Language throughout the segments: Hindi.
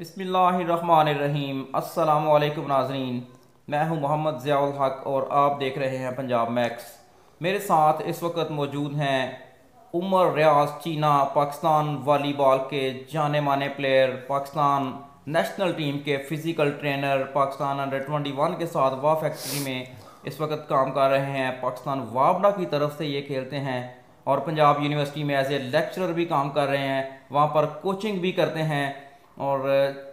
बसमीम् अल्लाम नाजरीन मैं हूं मोहम्मद ज़ियाउल हक और आप देख रहे हैं पंजाब मैक्स मेरे साथ इस वक्त मौजूद हैं उमर रियाज चीना पाकिस्तान वॉलीबॉल के जाने माने प्लेयर पाकिस्तान नेशनल टीम के physical trainer Pakistan under twenty one के साथ वाह फैक्ट्री में इस वक्त काम कर रहे हैं पाकिस्तान वाबड़ा की तरफ से ये खेलते हैं और पंजाब यूनिवर्सिटी में एज ए लेक्चरर भी काम कर रहे हैं वहाँ पर कोचिंग भी करते हैं और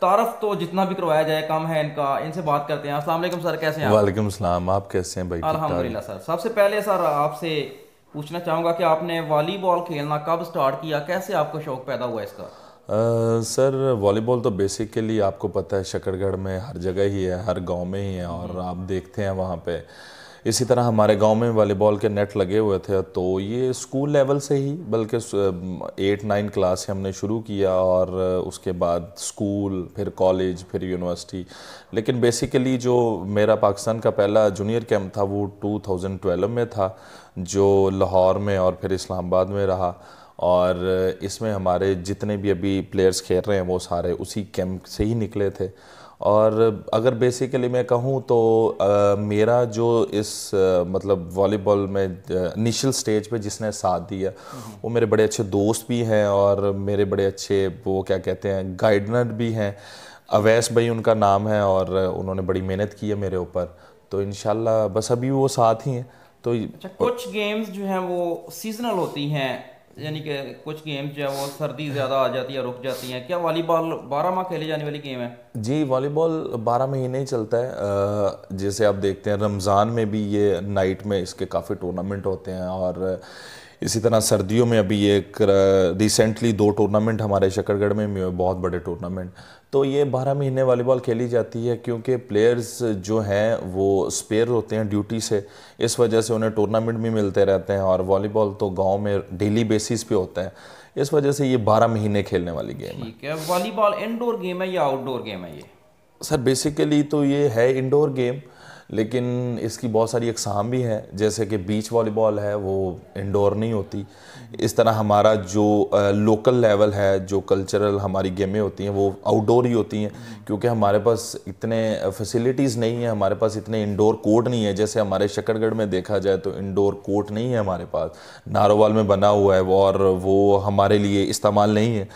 तारफ तो जितना भी करवाया जाए कम है इनका इनसे बात करते हैं अस्सलाम सर कैसे हैं वालेकुम सलाम आप कैसे हैं भाई अल्हम्दुलिल्लाह सर सबसे पहले सर आपसे पूछना चाहूँगा कि आपने वॉलीबॉल खेलना कब स्टार्ट किया कैसे आपको शौक पैदा हुआ इसका आ, सर वॉलीबॉल तो बेसिकली आपको पता है शकरगढ़ में हर जगह ही है हर गाँव में ही है और आप देखते हैं वहाँ पे इसी तरह हमारे गांव में वॉलीबॉल के नेट लगे हुए थे तो ये स्कूल लेवल से ही बल्कि एट नाइन क्लास से हमने शुरू किया और उसके बाद स्कूल फिर कॉलेज फिर यूनिवर्सिटी लेकिन बेसिकली जो मेरा पाकिस्तान का पहला जूनियर कैंप था वो 2012 में था जो लाहौर में और फिर इस्लामाबाद में रहा और इसमें हमारे जितने भी अभी प्लेयर्स खेल रहे हैं वो सारे उसी कैंप से ही निकले थे और अगर बेसिकली मैं कहूँ तो आ, मेरा जो इस आ, मतलब वॉलीबॉल में इनिशियल स्टेज पे जिसने साथ दिया वो मेरे बड़े अच्छे दोस्त भी हैं और मेरे बड़े अच्छे वो क्या कहते हैं गाइडनर भी हैं अवैस भाई उनका नाम है और उन्होंने बड़ी मेहनत की है मेरे ऊपर तो इन बस अभी वो साथ ही हैं तो अच्छा, कुछ गेम्स जो हैं वो सीजनल होती हैं यानी कि कुछ गेम जो है वो सर्दी ज़्यादा आ जाती है रुक जाती है क्या वॉलीबॉल बारह माह खेली जाने वाली गेम है जी वॉलीबॉल बारह महीने ही चलता है जैसे आप देखते हैं रमज़ान में भी ये नाइट में इसके काफ़ी टूर्नामेंट होते हैं और इसी तरह सर्दियों में अभी एक रिसेंटली दो टूर्नामेंट हमारे शकरगढ़ में हुए बहुत बड़े टूर्नामेंट तो ये बारह महीने वॉलीबॉल खेली जाती है क्योंकि प्लेयर्स जो हैं वो स्पेयर होते हैं ड्यूटी से इस वजह से उन्हें टूर्नामेंट भी मिलते रहते हैं और वॉलीबॉल तो गाँव में डेली बेसिस पे होता है इस वजह से ये बारह महीने खेलने वाली गेम है वॉलीबॉल इंडोर गेम है या आउटडोर गेम है ये सर बेसिकली तो ये है इंडोर गेम लेकिन इसकी बहुत सारी अकसाम भी हैं जैसे कि बीच वॉलीबॉल है वो इंडोर नहीं होती इस तरह हमारा जो लोकल लेवल है जो कल्चरल हमारी गेमें होती हैं वो आउटडोर ही होती हैं क्योंकि हमारे पास इतने फैसिलिटीज़ नहीं है हमारे पास इतने इंडोर कोर्ट नहीं है जैसे हमारे शकरगढ़ में देखा जाए तो इंडोर कोर्ट नहीं है हमारे पास नारोवाल में बना हुआ है और वो हमारे लिए इस्तेमाल नहीं है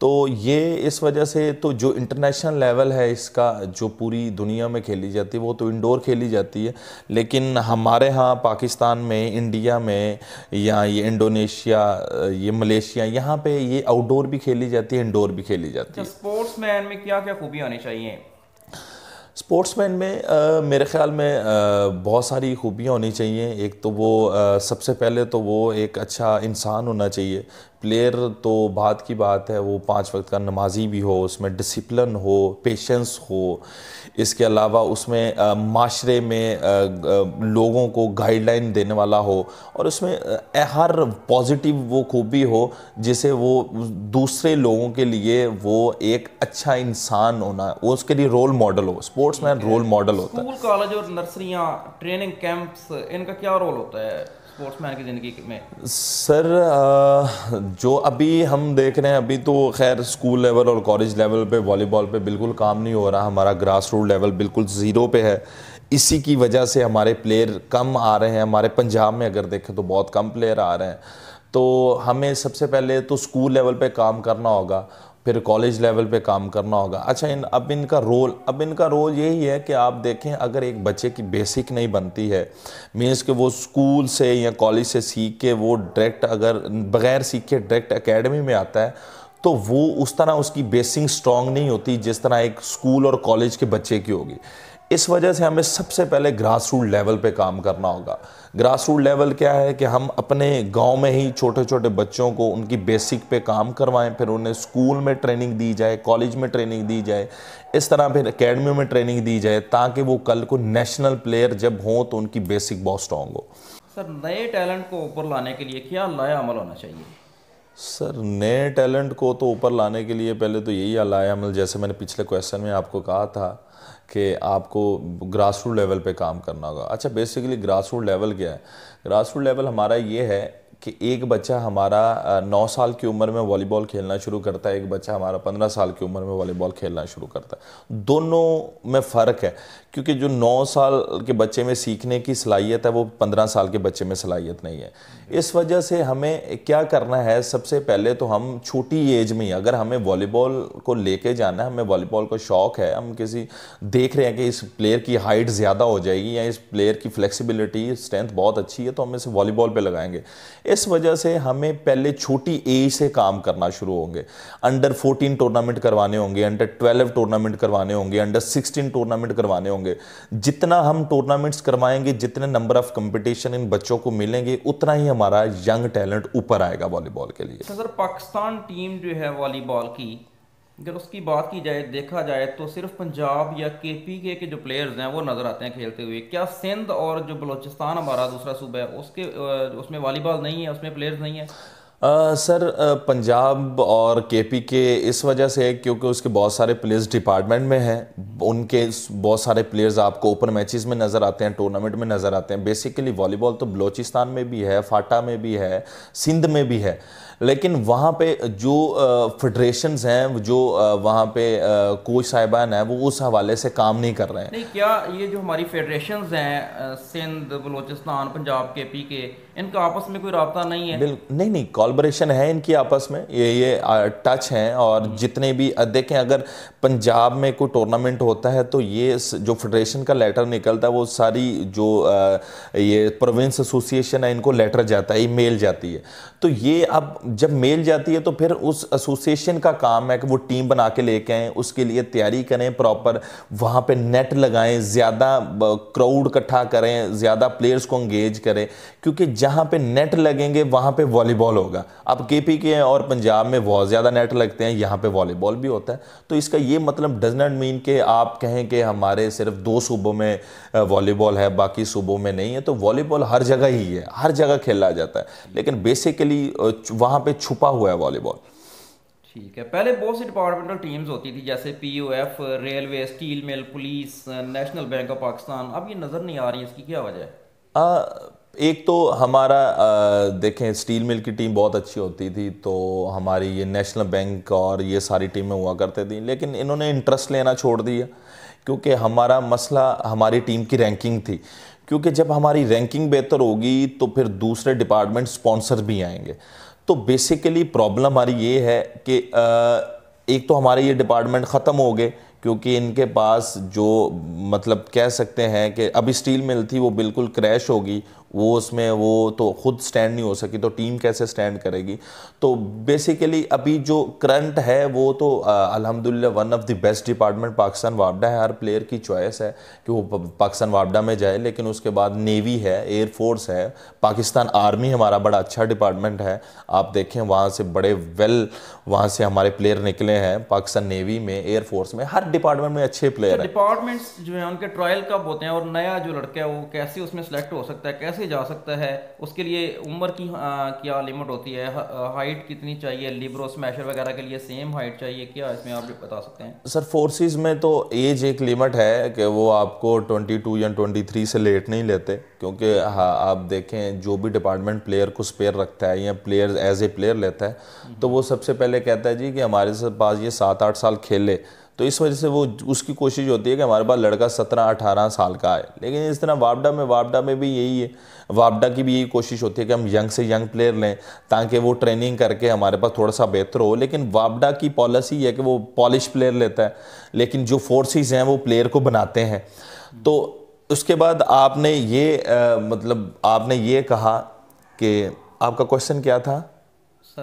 तो ये इस वजह से तो जो इंटरनेशनल लेवल है इसका जो पूरी दुनिया में खेली जाती है वो तो इंडोर खेली जाती है लेकिन हमारे यहाँ पाकिस्तान में इंडिया में या ये इंडोनेशिया ये मलेशिया यहाँ पे ये आउटडोर भी खेली जाती है इंडोर भी खेली जाती है स्पोर्ट्स अच्छा, मैन में क्या क्या ख़ूबियाँ होनी चाहिए स्पोर्ट्समैन में आ, मेरे ख्याल में आ, बहुत सारी खूबियाँ होनी चाहिए एक तो वो आ, सबसे पहले तो वो एक अच्छा इंसान होना चाहिए प्लेयर तो बात की बात है वो पाँच वक्त का नमाजी भी हो उसमें डिसिप्लिन हो पेशेंस हो इसके अलावा उसमें माशरे में आ, लोगों को गाइडलाइन देने वाला हो और उसमें हर पॉजिटिव वो खूबी हो जिसे वो दूसरे लोगों के लिए वो एक अच्छा इंसान होना वो उसके लिए रोल मॉडल हो स्पोर्ट्स मैन रोल मॉडल होता है स्कूल कॉलेज और नर्सरियाँ ट्रेनिंग कैंप्स इनका क्या रोल होता है स्पोर्ट्समैन की ज़िंदगी में सर जो अभी हम देख रहे हैं अभी तो खैर स्कूल लेवल और कॉलेज लेवल पे वॉलीबॉल पे बिल्कुल काम नहीं हो रहा हमारा ग्रास रूट लेवल बिल्कुल ज़ीरो पे है इसी की वजह से हमारे प्लेयर कम आ रहे हैं हमारे पंजाब में अगर देखें तो बहुत कम प्लेयर आ रहे हैं तो हमें सबसे पहले तो स्कूल लेवल पे काम करना होगा फिर कॉलेज लेवल पे काम करना होगा अच्छा इन अब इनका रोल अब इनका रोल यही है कि आप देखें अगर एक बच्चे की बेसिक नहीं बनती है मीन्स कि वो स्कूल से या कॉलेज से सीख के वो डायरेक्ट अगर बग़ैर सीख के डायरेक्ट अकेडमी में आता है तो वो उस तरह उसकी बेसिंग स्ट्रॉन्ग नहीं होती जिस तरह एक स्कूल और कॉलेज के बच्चे की होगी इस वजह से हमें सबसे पहले ग्रास रूट लेवल पर काम करना होगा ग्रास रूट लेवल क्या है कि हम अपने गांव में ही छोटे छोटे बच्चों को उनकी बेसिक पे काम करवाएं फिर उन्हें स्कूल में ट्रेनिंग दी जाए कॉलेज में ट्रेनिंग दी जाए इस तरह फिर अकेडमी में ट्रेनिंग दी जाए ताकि वो कल को नेशनल प्लेयर जब हों तो उनकी बेसिक बहुत स्ट्रॉन्ग हो सर नए टैलेंट को ऊपर लाने के लिए क्या लाया अमल होना चाहिए सर नए टैलेंट को तो ऊपर लाने के लिए पहले तो यही लाया अमल जैसे मैंने पिछले क्वेश्चन में आपको कहा था कि आपको ग्रास रूट लेवल पे काम करना होगा अच्छा बेसिकली ग्रास रूट लेवल क्या है ग्रास रूट लेवल हमारा ये है कि एक बच्चा हमारा नौ साल की उम्र में वॉलीबॉल खेलना शुरू करता है एक बच्चा हमारा पंद्रह साल की उम्र में वॉलीबॉल खेलना शुरू करता है दोनों में फ़र्क है क्योंकि जो नौ साल के बच्चे में सीखने की सलाहियत है वो पंद्रह साल के बच्चे में सलाहियत नहीं है इस वजह से हमें क्या करना है सबसे पहले तो हम छोटी एज में ही अगर हमें वॉलीबॉल को लेके जाना है हमें वॉलीबॉल का शौक़ है हम किसी देख रहे हैं कि इस प्लेयर की हाइट ज़्यादा हो जाएगी या इस प्लेयर की फ्लेक्सिबिलिटी स्ट्रेंथ बहुत अच्छी है तो हम इसे वॉलीबॉल पर लगाएंगे इस वजह से हमें पहले छोटी एज से काम करना शुरू होंगे अंडर 14 टूर्नामेंट करवाने होंगे अंडर 12 टूर्नामेंट करवाने होंगे अंडर 16 टूर्नामेंट करवाने होंगे जितना हम टूर्नामेंट्स करवाएंगे जितने नंबर ऑफ कंपटीशन इन बच्चों को मिलेंगे उतना ही हमारा यंग टैलेंट ऊपर आएगा वॉलीबॉल के लिए तो सर पाकिस्तान टीम जो है वॉलीबॉल की अगर उसकी बात की जाए देखा जाए तो सिर्फ पंजाब या के पी के के जो प्लेयर्स हैं वो नज़र आते हैं खेलते हुए क्या सिंध और जो बलोचिस्तान हमारा दूसरा सूबा है उसके उसमें वॉलीबॉल नहीं है उसमें प्लेयर्स नहीं है आ, सर पंजाब और केपी के इस वजह से है क्योंकि उसके बहुत सारे प्लेयर्स डिपार्टमेंट में हैं उनके बहुत सारे प्लेयर्स आपको ओपन मैचेस में नज़र आते हैं टूर्नामेंट में नज़र आते हैं बेसिकली वॉलीबॉल तो बलोचिस्तान में भी है फाटा में भी है सिंध में भी है लेकिन वहाँ पे जो फेडरेशन हैं जो वहाँ पे कोच साहिबान हैं वो उस हवाले से काम नहीं कर रहे हैं नहीं क्या ये जो हमारी फेडरेशन हैं सिंध बलोचिस्तान पंजाब के पी के इनका आपस में कोई रहा नहीं है नहीं नहीं कॉलबरेशन है इनकी आपस में ये ये टच हैं और हम्म। जितने भी देखें अगर पंजाब में कोई टूर्नामेंट होता है तो ये जो फेडरेशन का लेटर निकलता है वो सारी जो आ, ये प्रोविंस एसोसिएशन है इनको लेटर जाता है ये मेल जाती है तो ये अब जब मेल जाती है तो फिर उस एसोसिएशन का काम है कि वो टीम बना के लेके आए उसके लिए तैयारी करें प्रॉपर वहाँ पर नेट लगाएँ ज़्यादा क्राउड इकट्ठा करें ज़्यादा प्लेयर्स को इंगेज करें क्योंकि जहाँ पे नेट लगेंगे वहाँ पे वॉलीबॉल होगा अब केपी के और पंजाब में बहुत ज़्यादा नेट लगते हैं यहाँ पे वॉलीबॉल भी होता है तो इसका ये मतलब डज नॉट मीन कि आप कहें कि हमारे सिर्फ दो सूबों में वॉलीबॉल है बाकी सूबों में नहीं है तो वॉलीबॉल हर जगह ही है हर जगह खेला जाता है लेकिन बेसिकली वहाँ पर छुपा हुआ है वॉलीबॉल ठीक है पहले बहुत सी डिपार्टमेंटल टीम्स होती थी जैसे P O F railway steel mill police national bank of Pakistan अब ये नज़र नहीं आ रही इसकी क्या वजह है एक तो हमारा देखें स्टील मिल की टीम बहुत अच्छी होती थी तो हमारी ये नेशनल बैंक और ये सारी टीमें हुआ करती थी लेकिन इन्होंने इंटरेस्ट लेना छोड़ दिया क्योंकि हमारा मसला हमारी टीम की रैंकिंग थी क्योंकि जब हमारी रैंकिंग बेहतर होगी तो फिर दूसरे डिपार्टमेंट स्पॉन्सर भी आएंगे तो बेसिकली प्रॉब्लम हमारी ये है कि एक तो हमारे ये डिपार्टमेंट ख़त्म हो गए क्योंकि इनके पास जो मतलब कह सकते हैं कि अभी स्टील मिल थी वो बिल्कुल क्रैश होगी वो उसमें वो तो खुद स्टैंड नहीं हो सकी तो टीम कैसे स्टैंड करेगी तो बेसिकली अभी जो करंट है वो तो अलहमदिल्ला one of the best department Pakistan वापडा है हर प्लेयर की चॉइस है कि वो पाकिस्तान वापडा में जाए लेकिन उसके बाद नेवी है एयरफोर्स है पाकिस्तान आर्मी हमारा बड़ा अच्छा डिपार्टमेंट है आप देखें वहाँ से बड़े वेल वहाँ से हमारे प्लेयर निकले हैं पाकिस्तान नेवी में एयरफोर्स में हर डिपार्टमेंट में अच्छे प्लेयर तो हैं डिपार्टमेंट्स जो है उनके ट्रायल कब होते हैं और नया जो लड़का है वो कैसे उसमें सेलेक्ट हो सकता है कैसे कैसे जा सकता है उसके लिए उम्र की आ, क्या लिमिट होती है हाइट कितनी चाहिए लिब्रोस स्मैशर वगैरह के लिए सेम हाइट चाहिए क्या इसमें आप बता सकते हैं सर फोर्सेस में तो एज एक लिमिट है कि वो आपको 22 या 23 से लेट नहीं लेते क्योंकि हाँ आप देखें जो भी डिपार्टमेंट प्लेयर को स्पेयर रखता है या प्लेयर एज ए प्लेयर लेता है तो वो सबसे पहले कहता है जी कि हमारे पास ये सात आठ साल खेले तो इस वजह से वो उसकी कोशिश होती है कि हमारे पास लड़का सत्रह अठारह साल का है लेकिन इस तरह वापडा में वापडा में भी यही है वापडा की भी यही कोशिश होती है कि हम यंग से यंग प्लेयर लें ताकि वो ट्रेनिंग करके हमारे पास थोड़ा सा बेहतर हो लेकिन वापडा की पॉलिसी है कि वो पॉलिश प्लेयर लेता है लेकिन जो फोर्सेज हैं वो प्लेयर को बनाते हैं तो उसके बाद आपने ये आ, मतलब आपने ये कहा कि आपका क्वेश्चन क्या था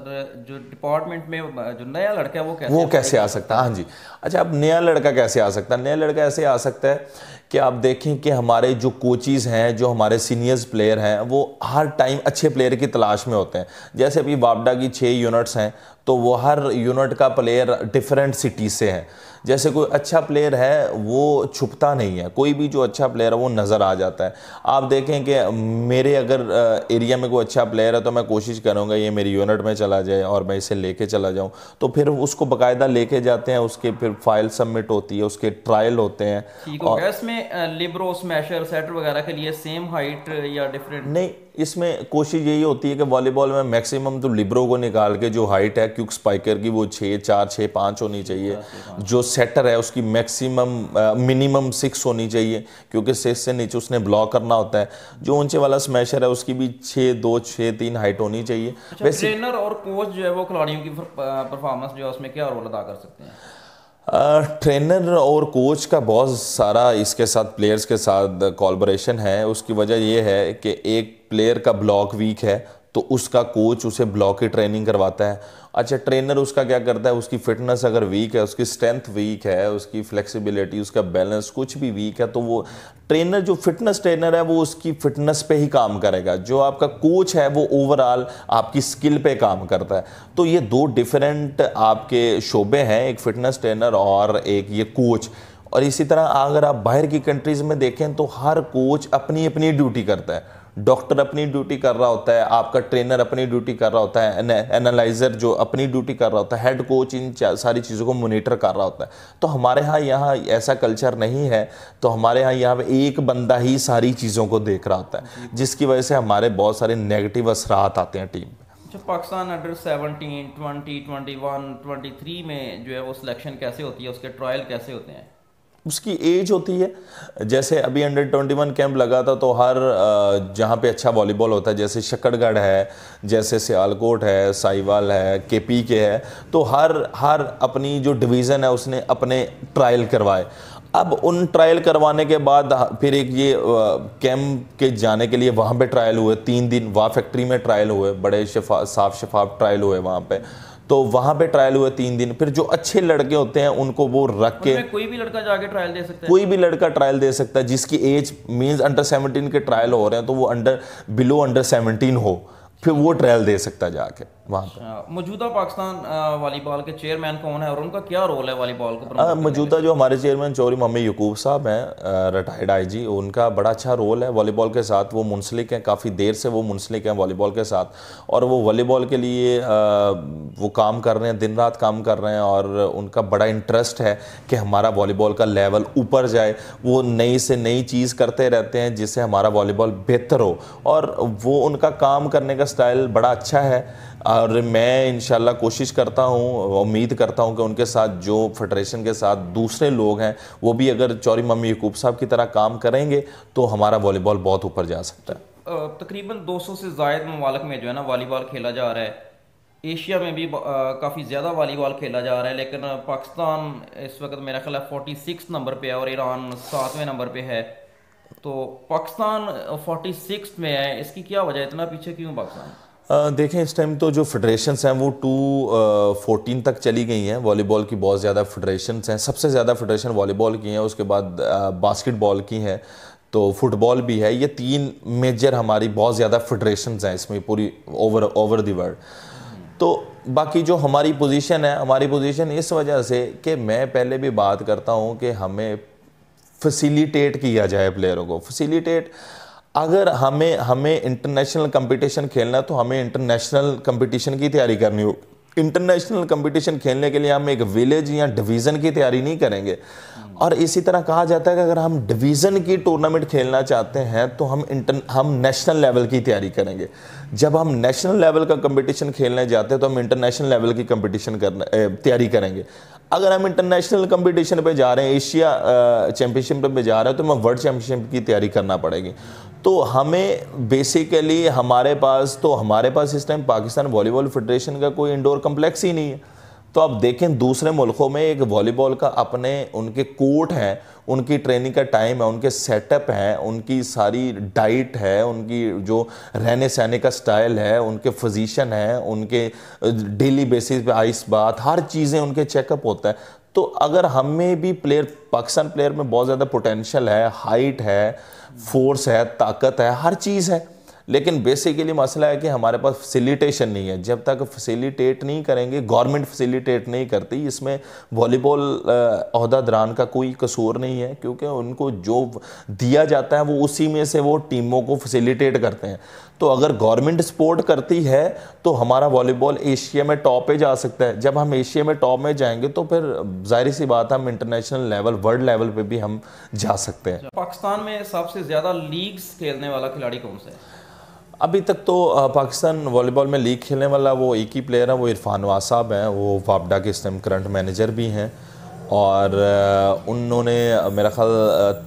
सर जो डिपार्टमेंट में जो नया लड़का है वो कैसे वो कैसे आ सकता है हाँ जी अच्छा अब नया लड़का कैसे आ सकता है नया लड़का ऐसे आ सकता है कि आप देखें कि हमारे जो कोचिज़ हैं जो हमारे सीनियर्स प्लेयर हैं वो हर टाइम अच्छे प्लेयर की तलाश में होते हैं जैसे अभी वापडा की छः यूनिट्स हैं तो वो हर यूनिट का प्लेयर डिफरेंट सिटी से है जैसे कोई अच्छा प्लेयर है वो छुपता नहीं है कोई भी जो अच्छा प्लेयर है वो नज़र आ जाता है आप देखें कि मेरे अगर एरिया में कोई अच्छा प्लेयर है तो मैं कोशिश करूँगा ये मेरी यूनिट में चला जाए और मैं इसे लेके चला जाऊँ तो फिर उसको बाकायदा लेके जाते हैं उसके फिर फाइल सबमिट होती है उसके ट्रायल होते हैं और इसमें लिब्रोस मैशर सेटर वगैरह के लिए सेम हाइट या डिफरेंट नहीं इसमें कोशिश यही होती है कि वॉलीबॉल में मैक्सिमम तो लिब्रो को निकाल के जो हाइट है क्यूक स्पाइकर की वो छः चार छः पाँच होनी चाहिए जो सेटर है उसकी मैक्सिमम मिनिमम सिक्स होनी चाहिए क्योंकि सिक्स से नीचे उसने ब्लॉक करना होता है जो ऊंचे वाला स्मैशर है उसकी भी छः दो छः तीन हाइट होनी चाहिए अच्छा, वैसे ट्रेनर और कोच जो है वो खिलाड़ियों की परफॉर्मेंस जो है उसमें क्या रोल अदा कर सकते हैं ट्रेनर और कोच का बहुत सारा इसके साथ प्लेयर्स के साथ कॉलबरेशन है उसकी वजह यह है कि एक प्लेयर का ब्लॉक वीक है तो उसका कोच उसे ब्लॉक की ट्रेनिंग करवाता है अच्छा ट्रेनर उसका क्या करता है उसकी फिटनेस अगर वीक है उसकी स्ट्रेंथ वीक है उसकी फ्लेक्सिबिलिटी उसका बैलेंस कुछ भी वीक है तो वो ट्रेनर जो फिटनेस ट्रेनर है वो उसकी फिटनेस पे ही काम करेगा जो आपका कोच है वो ओवरऑल आपकी स्किल पे काम करता है तो ये दो डिफरेंट आपके शोबे हैं एक फिटनेस ट्रेनर और एक ये कोच और इसी तरह अगर आप बाहर की कंट्रीज़ में देखें तो हर कोच अपनी अपनी ड्यूटी करता है डॉक्टर अपनी ड्यूटी कर रहा होता है आपका ट्रेनर अपनी ड्यूटी कर रहा होता है एनालाइजर जो अपनी ड्यूटी कर रहा होता है हेड कोच इन सारी चीज़ों को मोनिटर कर रहा होता है तो हमारे यहाँ यहाँ ऐसा कल्चर नहीं है तो हमारे यहाँ यहाँ एक बंदा ही सारी चीज़ों को देख रहा होता है जिसकी वजह से हमारे बहुत सारे नेगेटिव असरात आते हैं टीम में जो अच्छा, Pakistan under seventeen twenty twenty one twenty three में जो है वो सिलेक्शन कैसे होती है उसके ट्रायल कैसे होते हैं उसकी एज होती है जैसे अभी अंडर ट्वेंटी वन कैंप लगा था तो हर जहाँ पे अच्छा वॉलीबॉल होता है जैसे शक्कड़गढ़ है जैसे सियालकोट है साईवाल है के पी के है तो हर हर अपनी जो डिवीज़न है उसने अपने ट्रायल करवाए अब उन ट्रायल करवाने के बाद फिर एक ये कैंप के जाने के लिए वहाँ पे ट्रायल हुए तीन दिन वहाँ फैक्ट्री में ट्रायल हुए बड़े शफा साफ शफाफ ट्रायल हुए वहाँ पे तो वहाँ पे ट्रायल हुए तीन दिन फिर जो अच्छे लड़के होते हैं उनको वो रख के कोई भी लड़का जाके ट्रायल दे सकता है कोई भी लड़का ट्रायल दे सकता है जिसकी एज मीन्स अंडर सेवनटीन के ट्रायल हो रहे हैं तो वो अंडर बिलो अंडर सेवनटीन हो फिर वो ट्रायल दे सकता है जाके वहाँ पर अच्छा, मौजूदा पाकिस्तान वालीबॉल के चेयरमैन कौन है और उनका क्या रोल है वालीबॉल को मौजूदा जो हमारे चेयरमैन चौरी मम्मी यकूब साहब हैं रिटायर्ड आईजी उनका बड़ा अच्छा रोल है वॉलीबॉल के साथ वो मुंसलिक हैं काफ़ी देर से वो मुंसलिक हैं वॉलीबॉल के साथ और वो वॉलीबॉल के लिए वो काम कर रहे हैं दिन रात काम कर रहे हैं और उनका बड़ा इंटरेस्ट है कि हमारा वॉलीबॉल का लेवल ऊपर जाए वो नई से नई चीज़ करते रहते हैं जिससे हमारा वॉलीबॉल बेहतर हो और वो उनका काम करने का स्टाइल बड़ा अच्छा है और मैं इन कोशिश करता हूँ उम्मीद करता हूँ कि उनके साथ जो फेडरेशन के साथ दूसरे लोग हैं वो भी अगर चौरी मम्मी यकूब साहब की तरह काम करेंगे तो हमारा वॉलीबॉल बहुत ऊपर जा सकता है तकरीबन 200 से जायद ममालक में जो है ना वॉलीबॉल खेला जा रहा है एशिया में भी काफ़ी ज़्यादा वॉलीबॉल खेला जा रहा है लेकिन पाकिस्तान इस वक्त मेरा ख्याल है फोर्टी सिक्स नंबर पर है और ईरान सातवें नंबर पर है तो पाकिस्तान फोर्टी सिक्स में है इसकी क्या वजह इतना पीछे क्यों पाकिस्तान देखें इस टाइम तो जो फेडरेशंस हैं वो टू फोर्टीन तक चली गई हैं वॉलीबॉल की बहुत ज़्यादा फेडरेशंस हैं सबसे ज़्यादा फेडरेशन वॉलीबॉल की हैं उसके बाद बास्केटबॉल की हैं तो फुटबॉल भी है ये तीन मेजर हमारी बहुत ज़्यादा फेडरेशंस हैं इसमें पूरी ओवर ओवर दी वर्ल्ड तो बाकी जो हमारी पोजीशन है हमारी पोजीशन इस वजह से कि मैं पहले भी बात करता हूँ कि हमें फैसिलिटेट किया जाए प्लेयरों को फैसिलिटेट अगर हमें हमें इंटरनेशनल कंपटीशन खेलना तो हमें इंटरनेशनल कंपटीशन की तैयारी करनी हो इंटरनेशनल कंपटीशन खेलने के लिए हम एक विलेज या डिवीज़न की तैयारी नहीं करेंगे और इसी तरह कहा जाता है कि अगर हम डिवीज़न की टूर्नामेंट खेलना चाहते हैं तो हम इंटर हम नेशनल लेवल की तैयारी करेंगे जब हम नेशनल लेवल का कंपटीशन खेलने जाते हैं तो हम इंटरनेशनल लेवल की कंपटीशन करना तैयारी करेंगे अगर हम इंटरनेशनल कंपटीशन पे जा रहे हैं एशिया चैम्पियनशिप पे जा रहे हैं तो हमें वर्ल्ड चैम्पियनशिप की तैयारी करना पड़ेगी तो हमें बेसिकली हमारे पास तो हमारे पास इस टाइम पाकिस्तान वॉलीबॉल फेडरेशन का कोई इंडोर कम्प्लेक्स ही नहीं है तो आप देखें दूसरे मुल्कों में एक वॉलीबॉल का अपने उनके कोर्ट हैं उनकी ट्रेनिंग का टाइम है उनके सेटअप हैं उनकी सारी डाइट है उनकी जो रहने सहने का स्टाइल है उनके फिजिशन है उनके डेली बेसिस पे आइस बात हर चीज़ें उनके चेकअप होता है तो अगर हमें भी प्लेयर पाकिस्तान प्लेयर में बहुत ज़्यादा पोटेंशल है हाइट है फोर्स है ताकत है हर चीज़ है लेकिन बेसिकली मसला है कि हमारे पास फैसिलिटेशन नहीं है जब तक फैसिलिटेट नहीं करेंगे गवर्नमेंट फैसिलिटेट नहीं करती इसमें वॉलीबॉल दरान का कोई कसूर नहीं है क्योंकि उनको जो दिया जाता है वो उसी में से वो टीमों को फैसिलिटेट करते हैं तो अगर गवर्नमेंट सपोर्ट करती है तो हमारा वॉलीबॉल एशिया में टॉप पे जा सकता है जब हम एशिया में टॉप में जाएंगे तो फिर जाहिर सी बात है हम इंटरनेशनल लेवल वर्ल्ड लेवल पे भी हम जा सकते हैं पाकिस्तान में सबसे ज़्यादा लीग्स खेलने वाला खिलाड़ी कौन सा है अभी तक तो पाकिस्तान वॉलीबॉल में लीग खेलने वाला वो एक ही प्लेयर है वो इरफान नवाज साहब हैं वो वापडा के इस टाइम करंट मैनेजर भी हैं और उन्होंने मेरा ख्याल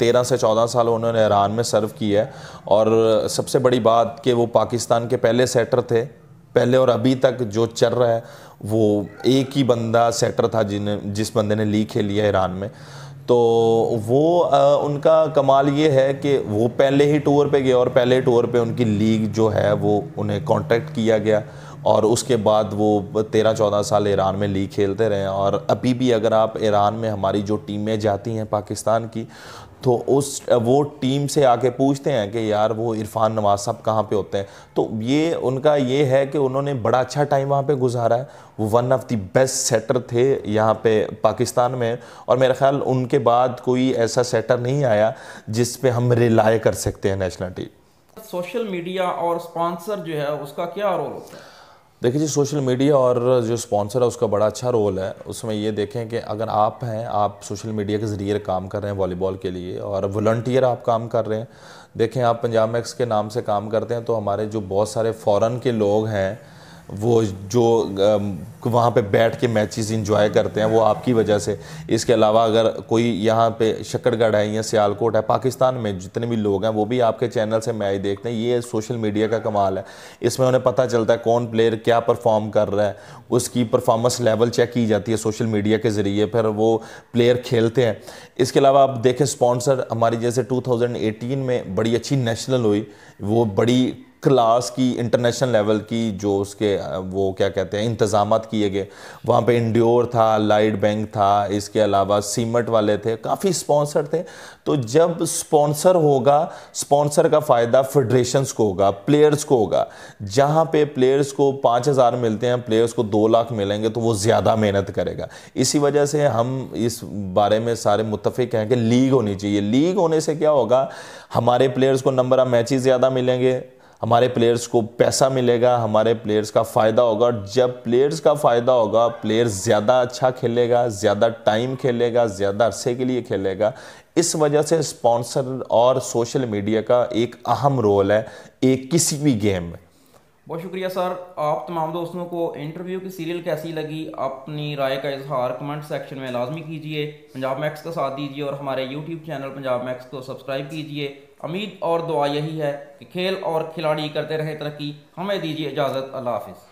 तेरह से चौदह साल उन्होंने ईरान में सर्व किया है और सबसे बड़ी बात कि वो पाकिस्तान के पहले सेटर थे पहले और अभी तक जो चल रहा है वो एक ही बंदा सेटर था जिन्हें जिस बंदे ने लीग खेली है ईरान में तो वो आ, उनका कमाल ये है कि वो पहले ही टूर पे गए और पहले टूर पे उनकी लीग जो है वो उन्हें कांटेक्ट किया गया और उसके बाद वो तेरह चौदह साल ईरान में लीग खेलते रहे और अभी भी अगर आप ईरान में हमारी जो टीमें जाती हैं पाकिस्तान की तो उस वो टीम से आके पूछते हैं कि यार वो इरफान नवाज साहब कहाँ पे होते हैं तो ये उनका ये है कि उन्होंने बड़ा अच्छा टाइम वहाँ पे गुजारा है वो one of the best setter थे यहाँ पे पाकिस्तान में और मेरा ख्याल उनके बाद कोई ऐसा सेटर नहीं आया जिस पे हम रिलाई कर सकते हैं नेशनल टीम सोशल मीडिया और स्पॉन्सर जो है उसका क्या रोल होता है देखिए जी सोशल मीडिया और जो स्पॉन्सर है उसका बड़ा अच्छा रोल है उसमें ये देखें कि अगर आप हैं आप सोशल मीडिया के ज़रिए काम कर रहे हैं वॉलीबॉल के लिए और वॉल्टियर आप काम कर रहे हैं देखें आप पंजाब मैक्स के नाम से काम करते हैं तो हमारे जो बहुत सारे फ़ॉरन के लोग हैं वो जो वहाँ पे बैठ के मैचेस इंजॉय करते हैं वो आपकी वजह से इसके अलावा अगर कोई यहाँ पे शक्करगढ़ है या सियालकोट है पाकिस्तान में जितने भी लोग हैं वो भी आपके चैनल से मैच देखते हैं ये सोशल मीडिया का कमाल है इसमें उन्हें पता चलता है कौन प्लेयर क्या परफॉर्म कर रहा है उसकी परफॉर्मेंस लेवल चेक की जाती है सोशल मीडिया के ज़रिए फिर वो प्लेयर खेलते हैं इसके अलावा आप देखें स्पॉन्सर हमारी जैसे टू में बड़ी अच्छी नेशनल हुई वो बड़ी क्लास की इंटरनेशनल लेवल की जो उसके वो क्या कहते हैं इंतज़ाम किए गए वहाँ पे इंडोर था लाइट बैंक था इसके अलावा सीमट वाले थे काफ़ी स्पॉन्सर थे तो जब स्पॉन्सर होगा स्पॉन्सर का फ़ायदा फेडरेशंस को होगा प्लेयर्स को होगा जहाँ पे प्लेयर्स को पाँच हज़ार मिलते हैं प्लेयर्स को दो लाख मिलेंगे तो वो ज़्यादा मेहनत करेगा इसी वजह से हम इस बारे में सारे मुतफिक हैं कि लीग होनी चाहिए लीग होने से क्या होगा हमारे प्लेयर्स को नंबर ऑफ मैचेस ज़्यादा मिलेंगे हमारे प्लेयर्स को पैसा मिलेगा हमारे प्लेयर्स का फ़ायदा होगा और जब प्लेयर्स का फ़ायदा होगा प्लेयर ज़्यादा अच्छा खेलेगा ज़्यादा टाइम खेलेगा ज़्यादा अरसे के लिए खेलेगा इस वजह से स्पॉन्सर और सोशल मीडिया का एक अहम रोल है एक किसी भी गेम में बहुत शुक्रिया सर आप तमाम दोस्तों को इंटरव्यू की सीरियल कैसी लगी अपनी राय का इजहार कमेंट सेक्शन में लाजमी कीजिए पंजाब मैक्स का साथ दीजिए और हमारे यूट्यूब चैनल पंजाब मैक्स को सब्सक्राइब कीजिए उम्मीद और दुआ यही है कि खेल और खिलाड़ी करते रहें तरक्की हमें दीजिए इजाज़त अल्लाह हाफिज़